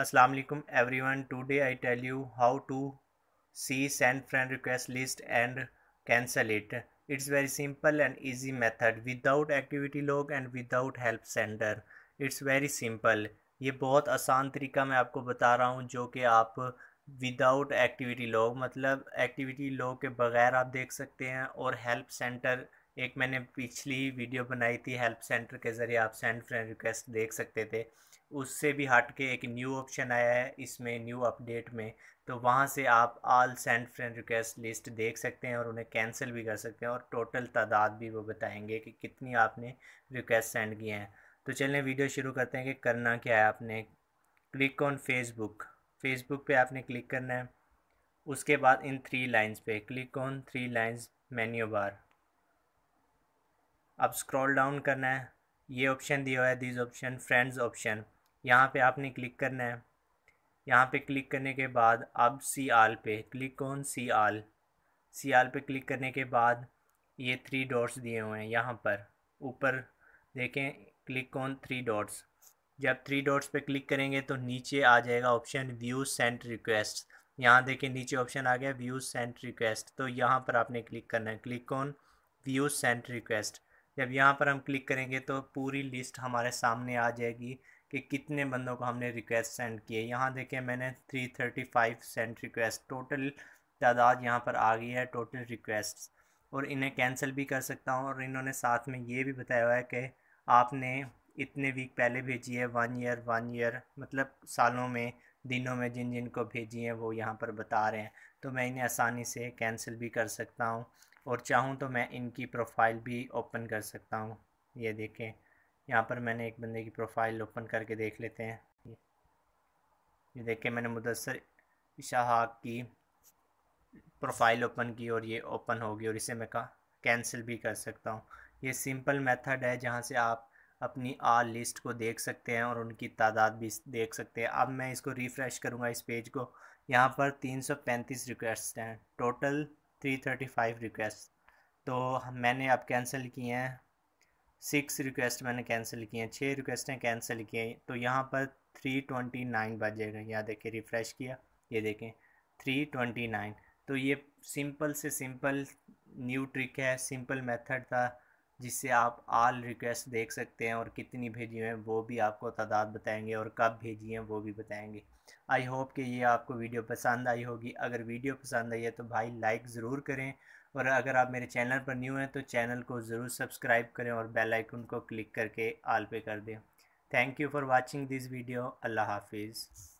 Aslam everyone today I tell you how to see send friend request list and cancel it it's very simple and easy method without activity log and without help sender it's very simple ये बहुत आसान तरीका मैं आपको बता रहा हूँ जो कि आप विदाउट एक्टिविटी लोग मतलब एक्टिविटी लोग के बगैर आप देख सकते हैं और हेल्प सेंटर एक मैंने पिछली वीडियो बनाई थी हेल्प सेंटर के ज़रिए आप सेंड फ्रेंड रिक्वेस्ट देख सकते थे उससे भी हट के एक न्यू ऑप्शन आया है इसमें न्यू अपडेट में तो वहाँ से आप all send friend request list देख सकते हैं और उन्हें कैंसिल भी कर सकते हैं और टोटल तादाद भी वो बताएंगे कि कितनी आपने रिक्वेस्ट सेंड किए हैं तो चलिए वीडियो शुरू करते हैं कि करना क्या है आपने क्लिक ऑन फेसबुक फेसबुक पे आपने क्लिक करना है उसके बाद इन थ्री लाइंस पे click on three lines menu bar अब स्क्रॉल डाउन करना है ये ऑप्शन दिया हुआ है दिस ऑप्शन फ्रेंड्स ऑप्शन यहाँ पे आपने क्लिक करना है यहाँ पे क्लिक करने के बाद अब सी आल पे क्लिक ऑन सी आल सी आल पे क्लिक करने के बाद ये थ्री डॉट्स दिए हुए हैं यहाँ पर ऊपर देखें क्लिक ऑन थ्री डॉट्स जब थ्री डॉट्स पे क्लिक करेंगे तो नीचे आ जाएगा ऑप्शन व्यू सेंट रिक्वेस्ट यहाँ देखें नीचे ऑप्शन आ गया व्यू सेंट रिक्वेस्ट तो यहाँ पर आपने क्लिक करना है click on view sent request जब यहाँ पर हम क्लिक करेंगे तो पूरी लिस्ट हमारे सामने आ जाएगी कि कितने बंदों को हमने रिक्वेस्ट सेंड किए यहाँ देखिए मैंने 335 सेंड रिक्वेस्ट टोटल तादाद यहाँ पर आ गई है टोटल रिक्वेस्ट और इन्हें कैंसिल भी कर सकता हूँ और इन्होंने साथ में ये भी बताया हुआ है कि आपने इतने वीक पहले भेजी है वन ईयर वन ईयर मतलब सालों में दिनों में जिन जिन को भेजी हैं वो यहाँ पर बता रहे हैं तो मैं इन्हें आसानी से कैंसिल भी कर सकता हूँ और चाहूँ तो मैं इनकी प्रोफाइल भी ओपन कर सकता हूँ ये देखें यहाँ पर मैंने एक बंदे की प्रोफाइल ओपन करके देख लेते हैं ये देखें मैंने मुदसर इशाह की प्रोफाइल ओपन की और ये ओपन होगी और इसे मैं का कैंसिल भी कर सकता हूँ ये सिंपल मेथड है जहाँ से आप अपनी आल लिस्ट को देख सकते हैं और उनकी तादाद भी देख सकते हैं अब मैं इसको रिफ़्रेश करूँगा इस पेज को यहाँ पर 335 रिक्वेस्ट हैं total three thirty five request तो मैंने अब कैंसिल किए हैं सिक्स रिक्वेस्ट मैंने कैंसिल किए हैं छः रिक्वेस्टें कैंसिल किए हैं तो यहाँ पर थ्री ट्वेंटी नाइन बजेगा यहाँ देखें रिफ़्रेश किया ये देखें थ्री ट्वेंटी नाइन तो ये सिंपल से सिंपल न्यू ट्रिक है सिंपल मेथड था जिससे आप आल रिक्वेस्ट देख सकते हैं और कितनी भेजी हैं वो भी आपको तादाद बताएंगे और कब भेजी हैं वो भी बताएंगे आई होप कि ये आपको वीडियो पसंद आई होगी अगर वीडियो पसंद आई है तो भाई लाइक ज़रूर करें और अगर आप मेरे चैनल पर न्यू हैं तो चैनल को ज़रूर सब्सक्राइब करें और बेल आइकन को क्लिक करके आल पे कर दें thank you for watching this video अल्लाह हाफिज़